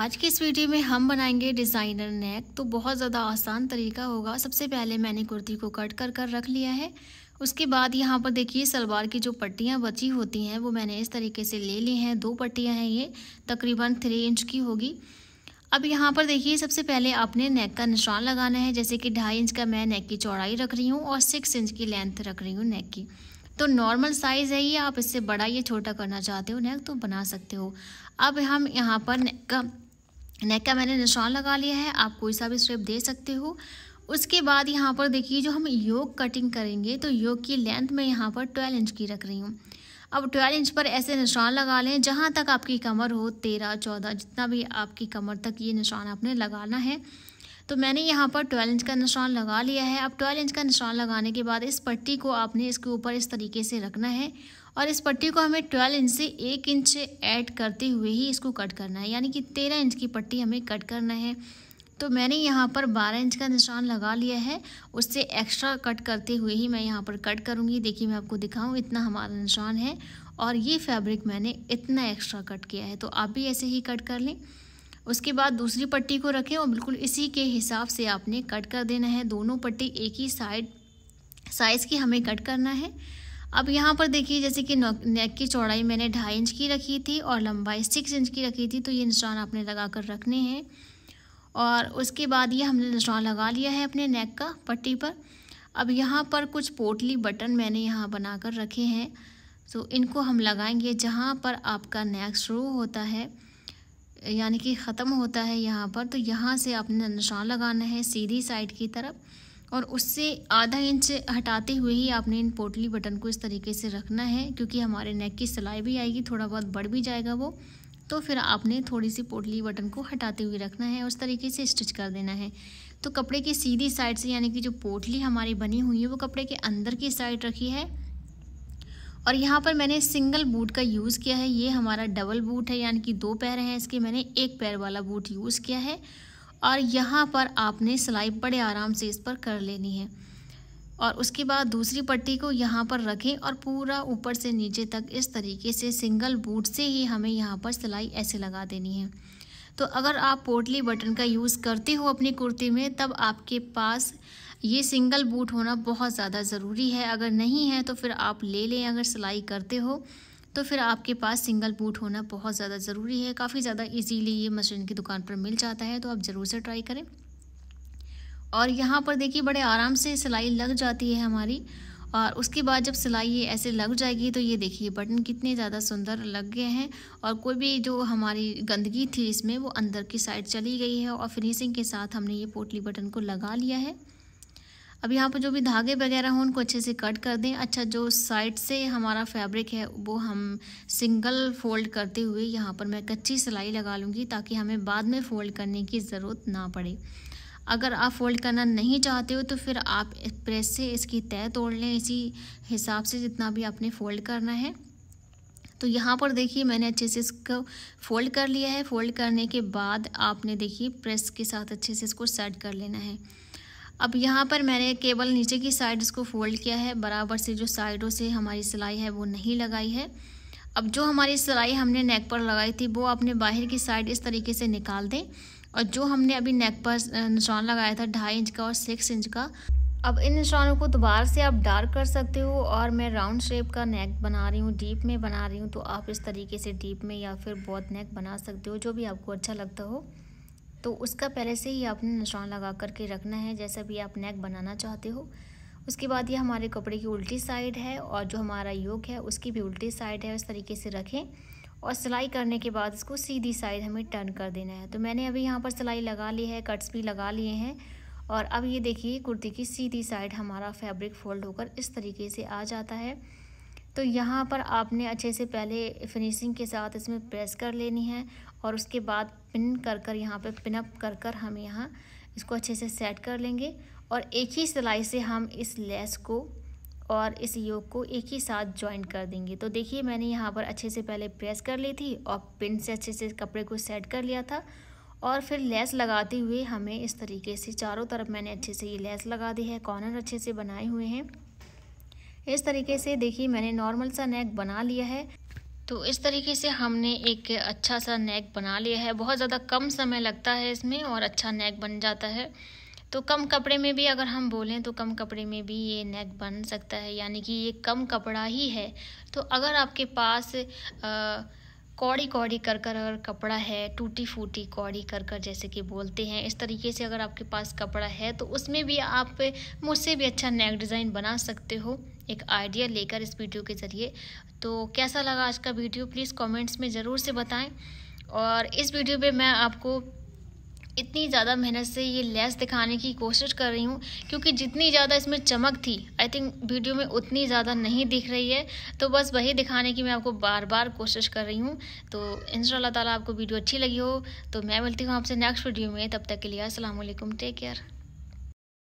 आज की इस वीडियो में हम बनाएंगे डिज़ाइनर नेक तो बहुत ज़्यादा आसान तरीका होगा सबसे पहले मैंने कुर्ती को कट कर कर रख लिया है उसके बाद यहाँ पर देखिए सलवार की जो पट्टियाँ बची होती हैं वो मैंने इस तरीके से ले ली हैं दो पट्टियाँ हैं ये तकरीबन थ्री इंच की होगी अब यहाँ पर देखिए सबसे पहले आपने नेक का निशान लगाना है जैसे कि ढाई इंच का मैं नेक की चौड़ाई रख रही हूँ और सिक्स इंच की लेंथ रख रही हूँ नेक की तो नॉर्मल साइज़ है ये आप इससे बड़ा या छोटा करना चाहते हो नेक तो बना सकते हो अब हम यहाँ पर नेक का नेक का मैंने निशान लगा लिया है आप कोई सा भी स्टेप दे सकते हो उसके बाद यहाँ पर देखिए जो हम योग कटिंग करेंगे तो योग की लेंथ में यहाँ पर ट्वेल्व इंच की रख रही हूँ अब ट्वेल्व इंच पर ऐसे निशान लगा लें जहाँ तक आपकी कमर हो तेरह चौदह जितना भी आपकी कमर तक ये निशान आपने लगाना है तो मैंने यहाँ पर ट्वेल्व इंच का निशान लगा लिया है अब ट्वेल्व इंच का निशान लगाने के बाद इस पट्टी को आपने इसके ऊपर इस तरीके से रखना है और इस पट्टी को हमें ट्वेल्व इंच से एक इंच ऐड करते हुए ही इसको कट करना है यानी कि तेरह इंच की पट्टी हमें कट करना है तो मैंने यहाँ पर 12 इंच का निशान लगा लिया है उससे एक्स्ट्रा कट करते हुए ही मैं यहाँ पर कट करूँगी देखिए मैं आपको दिखाऊँ इतना हमारा निशान है और ये फैब्रिक मैंने इतना एक्स्ट्रा कट किया है तो आप भी ऐसे ही कट कर लें उसके बाद दूसरी पट्टी को रखें और बिल्कुल इसी के हिसाब से आपने कट कर देना है दोनों पट्टी एक ही साइड साइज़ की हमें कट करना है अब यहाँ पर देखिए जैसे कि नेक की चौड़ाई मैंने ढाई इंच की रखी थी और लंबाई सिक्स इंच की रखी थी तो ये निशान आपने लगा कर रखने हैं और उसके बाद ये हमने निशान लगा लिया है अपने नेक का पट्टी पर अब यहाँ पर कुछ पोटली बटन मैंने यहाँ बना कर रखे हैं तो इनको हम लगाएंगे जहाँ पर आपका नेक शुरू होता है यानी कि ख़त्म होता है यहाँ पर तो यहाँ से आपने निशान लगाना है सीधी साइड की तरफ और उससे आधा इंच हटाते हुए ही आपने इन पोटली बटन को इस तरीके से रखना है क्योंकि हमारे नेक की सिलाई भी आएगी थोड़ा बहुत बढ़ भी जाएगा वो तो फिर आपने थोड़ी सी पोटली बटन को हटाते हुए रखना है उस तरीके से स्टिच कर देना है तो कपड़े की सीधी साइड से यानी कि जो पोटली हमारी बनी हुई है वो कपड़े के अंदर की साइड रखी है और यहाँ पर मैंने सिंगल बूट का यूज़ किया है ये हमारा डबल बूट है यानी कि दो पैर हैं इसके मैंने एक पैर वाला बूट यूज़ किया है और यहाँ पर आपने सिलाई बड़े आराम से इस पर कर लेनी है और उसके बाद दूसरी पट्टी को यहाँ पर रखें और पूरा ऊपर से नीचे तक इस तरीके से सिंगल बूट से ही हमें यहाँ पर सिलाई ऐसे लगा देनी है तो अगर आप पोटली बटन का यूज़ करते हो अपनी कुर्ती में तब आपके पास ये सिंगल बूट होना बहुत ज़्यादा ज़रूरी है अगर नहीं है तो फिर आप ले लें अगर सिलाई करते हो तो फिर आपके पास सिंगल बूट होना बहुत ज़्यादा ज़रूरी है काफ़ी ज़्यादा इजीली ये मशीन की दुकान पर मिल जाता है तो आप ज़रूर से ट्राई करें और यहाँ पर देखिए बड़े आराम से सिलाई लग जाती है हमारी और उसके बाद जब सिलाई ये ऐसे लग जाएगी तो ये देखिए बटन कितने ज़्यादा सुंदर लग गए हैं और कोई भी जो हमारी गंदगी थी इसमें वो अंदर की साइड चली गई है और फिनिशिंग के साथ हमने ये पोटली बटन को लगा लिया है अब यहाँ पर जो भी धागे वगैरह हों उनको अच्छे से कट कर दें अच्छा जो साइड से हमारा फैब्रिक है वो हम सिंगल फोल्ड करते हुए यहाँ पर मैं कच्ची सिलाई लगा लूँगी ताकि हमें बाद में फ़ोल्ड करने की ज़रूरत ना पड़े अगर आप फोल्ड करना नहीं चाहते हो तो फिर आप प्रेस से इसकी तय तोड़ लें इसी हिसाब से जितना भी आपने फ़ोल्ड करना है तो यहाँ पर देखिए मैंने अच्छे से इसको फोल्ड कर लिया है फोल्ड करने के बाद आपने देखिए प्रेस के साथ अच्छे से इसको सेट कर लेना है अब यहाँ पर मैंने केवल नीचे की साइड इसको फोल्ड किया है बराबर से जो साइडों से हमारी सिलाई है वो नहीं लगाई है अब जो हमारी सिलाई हमने नेक पर लगाई थी वो आपने बाहर की साइड इस तरीके से निकाल दें और जो हमने अभी नेक पर निशान लगाया था ढाई इंच का और सिक्स इंच का अब इन निशानों को दोबारा से आप डार्क कर सकते हो और मैं राउंड शेप का नेक बना रही हूँ डीप में बना रही हूँ तो आप इस तरीके से डीप में या फिर बहुत नेक बना सकते हो जो भी आपको अच्छा लगता हो तो उसका पहले से ही आपने निशान लगा करके रखना है जैसा भी आप नेक बनाना चाहते हो उसके बाद ये हमारे कपड़े की उल्टी साइड है और जो हमारा योग है उसकी भी उल्टी साइड है उस तरीके से रखें और सिलाई करने के बाद इसको सीधी साइड हमें टर्न कर देना है तो मैंने अभी यहाँ पर सिलाई लगा ली है कट्स भी लगा लिए हैं और अब ये देखिए कुर्ती की सीधी साइड हमारा फैब्रिक फोल्ड होकर इस तरीके से आ जाता है तो यहाँ पर आपने अच्छे से पहले फिनिशिंग के साथ इसमें प्रेस कर लेनी है और उसके बाद पिन कर कर यहाँ पर पिनअप कर कर हम यहाँ इसको अच्छे से सेट कर लेंगे और एक ही सिलाई से हम इस लेस को और इस योग को एक ही साथ ज्वाइन कर देंगे तो देखिए मैंने यहाँ पर अच्छे से पहले प्रेस कर ली थी और पिन से अच्छे से कपड़े को सेट कर लिया था और फिर लेस लगाते हुए हमें इस तरीके से चारों तरफ मैंने अच्छे से ये लेस लगा दी है कॉर्नर अच्छे से बनाए हुए हैं इस तरीके से देखिए मैंने नॉर्मल सा नेक बना लिया है तो इस तरीके से हमने एक अच्छा सा नेक बना लिया है बहुत ज़्यादा कम समय लगता है इसमें और अच्छा नेक बन जाता है तो कम कपड़े में भी अगर हम बोलें तो कम कपड़े में भी ये नेक बन सकता है यानी कि ये कम कपड़ा ही है तो अगर आपके पास आ, कौड़ी कौड़ी कर कर अगर कपड़ा है टूटी फूटी कौड़ी कर कर जैसे कि बोलते हैं इस तरीके से अगर आपके पास कपड़ा है तो उसमें भी आप मुझसे भी अच्छा नेक डिज़ाइन बना सकते हो एक आइडिया लेकर इस वीडियो के ज़रिए तो कैसा लगा आज का वीडियो प्लीज़ कमेंट्स में ज़रूर से बताएं और इस वीडियो पे मैं आपको इतनी ज़्यादा मेहनत से ये लेस दिखाने की कोशिश कर रही हूँ क्योंकि जितनी ज़्यादा इसमें चमक थी आई थिंक वीडियो में उतनी ज़्यादा नहीं दिख रही है तो बस वही दिखाने की मैं आपको बार बार कोशिश कर रही हूँ तो इन ताला आपको वीडियो अच्छी लगी हो तो मैं मिलती हूँ आपसे नेक्स्ट वीडियो में तब तक के लिए असलम टेक केयर